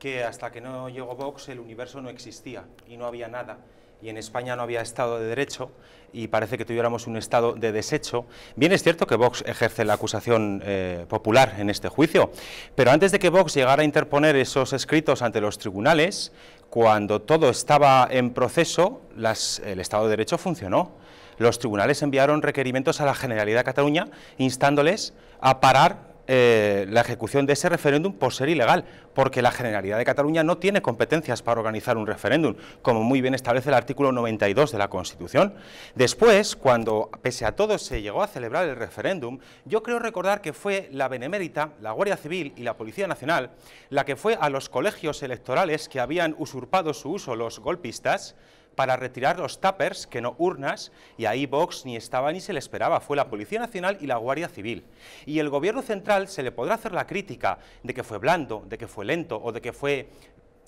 que hasta que no llegó Vox el universo no existía y no había nada y en España no había Estado de Derecho y parece que tuviéramos un Estado de desecho. Bien es cierto que Vox ejerce la acusación eh, popular en este juicio, pero antes de que Vox llegara a interponer esos escritos ante los tribunales, cuando todo estaba en proceso, el Estado de Derecho funcionó. Los tribunales enviaron requerimientos a la Generalidad de Cataluña instándoles a parar eh, la ejecución de ese referéndum por ser ilegal, porque la Generalidad de Cataluña no tiene competencias para organizar un referéndum, como muy bien establece el artículo 92 de la Constitución. Después, cuando pese a todo se llegó a celebrar el referéndum, yo creo recordar que fue la Benemérita, la Guardia Civil y la Policía Nacional la que fue a los colegios electorales que habían usurpado su uso los golpistas, para retirar los tappers, que no urnas, y ahí Vox ni estaba ni se le esperaba, fue la Policía Nacional y la Guardia Civil. Y el gobierno central se le podrá hacer la crítica de que fue blando, de que fue lento o de que fue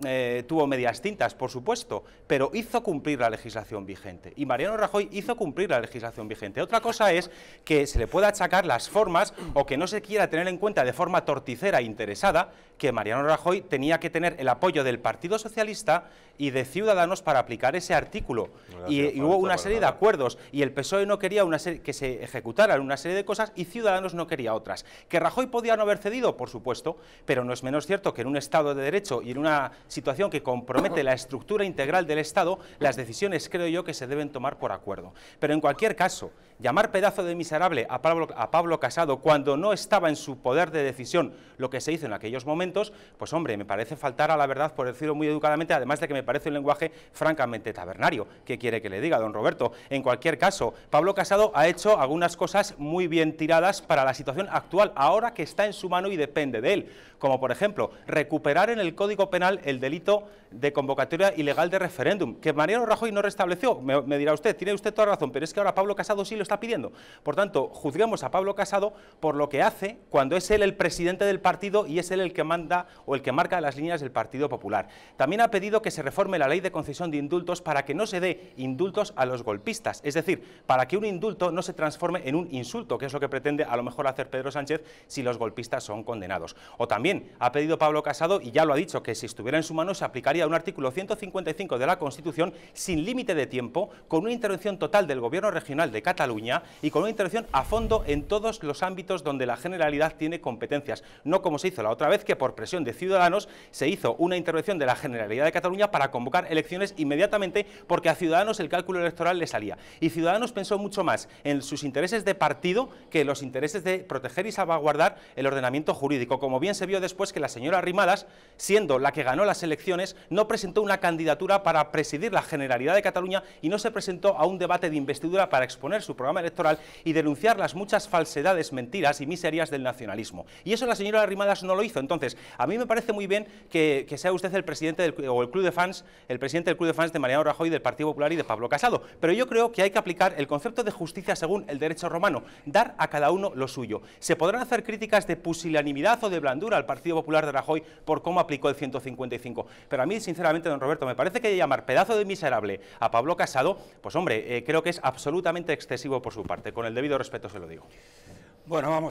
eh, tuvo medias tintas, por supuesto, pero hizo cumplir la legislación vigente. Y Mariano Rajoy hizo cumplir la legislación vigente. Otra cosa es que se le pueda achacar las formas o que no se quiera tener en cuenta de forma torticera e interesada que Mariano Rajoy tenía que tener el apoyo del Partido Socialista y de Ciudadanos para aplicar ese artículo. Y, hubo una serie de acuerdos y el PSOE no quería una que se ejecutaran una serie de cosas y Ciudadanos no quería otras. ¿Que Rajoy podía no haber cedido? Por supuesto, pero no es menos cierto que en un Estado de Derecho y en una situación que compromete la estructura integral del Estado, las decisiones creo yo que se deben tomar por acuerdo. Pero en cualquier caso, Llamar pedazo de miserable a Pablo, a Pablo Casado cuando no estaba en su poder de decisión lo que se hizo en aquellos momentos, pues hombre, me parece faltar a la verdad, por decirlo muy educadamente, además de que me parece un lenguaje francamente tabernario. ¿Qué quiere que le diga, don Roberto? En cualquier caso, Pablo Casado ha hecho algunas cosas muy bien tiradas para la situación actual, ahora que está en su mano y depende de él, como por ejemplo, recuperar en el Código Penal el delito de convocatoria ilegal de referéndum, que Mariano Rajoy no restableció. Me, dirá usted, tiene usted toda razón, pero es que ahora Pablo Casado sí lo está pidiendo. Por tanto, juzguemos a Pablo Casado por lo que hace cuando es él el presidente del partido y es él el que manda o el que marca las líneas del Partido Popular. También ha pedido que se reforme la ley de concesión de indultos para que no se dé indultos a los golpistas, es decir, para que un indulto no se transforme en un insulto, que es lo que pretende a lo mejor hacer Pedro Sánchez si los golpistas son condenados. O también ha pedido Pablo Casado, y ya lo ha dicho, que si estuviera en su mano se aplicaría un artículo 155 de la Constitución sin límite de tiempo, con una intervención total del Gobierno regional de Cataluña y con una intervención a fondo en todos los ámbitos donde la Generalidad tiene competencias, no como se hizo la otra vez que por presión de Ciudadanos se hizo una intervención de la Generalidad de Cataluña para convocar elecciones inmediatamente porque a Ciudadanos el cálculo electoral le salía. Y Ciudadanos pensó mucho más en sus intereses de partido que en los intereses de proteger y salvaguardar el ordenamiento jurídico, como bien se vio después que la señora Rimadas, siendo la que ganó las elecciones, no presentó una candidatura para presidir la Generalidad de Cataluña y no se presentó a un debate de investidura para exponer su programa electoral y denunciar las muchas falsedades, mentiras y miserias del nacionalismo. Y eso la señora Arrimadas no lo hizo. Entonces, a mí me parece muy bien que, sea usted el presidente del, o el club de fans, el presidente del club de fans de Mariano Rajoy, del Partido Popular y de Pablo Casado. Pero yo creo que hay que aplicar el concepto de justicia según el derecho romano, dar a cada uno lo suyo. Se podrán hacer críticas de pusilanimidad o de blandura al Partido Popular de Rajoy por cómo aplicó el 155. Pero a mí, sinceramente, don Roberto, me parece que llamar pedazo de miserable a Pablo Casado, pues hombre, eh, creo que es absolutamente excesivo por su parte. Con el debido respeto se lo digo. Bueno, vamos.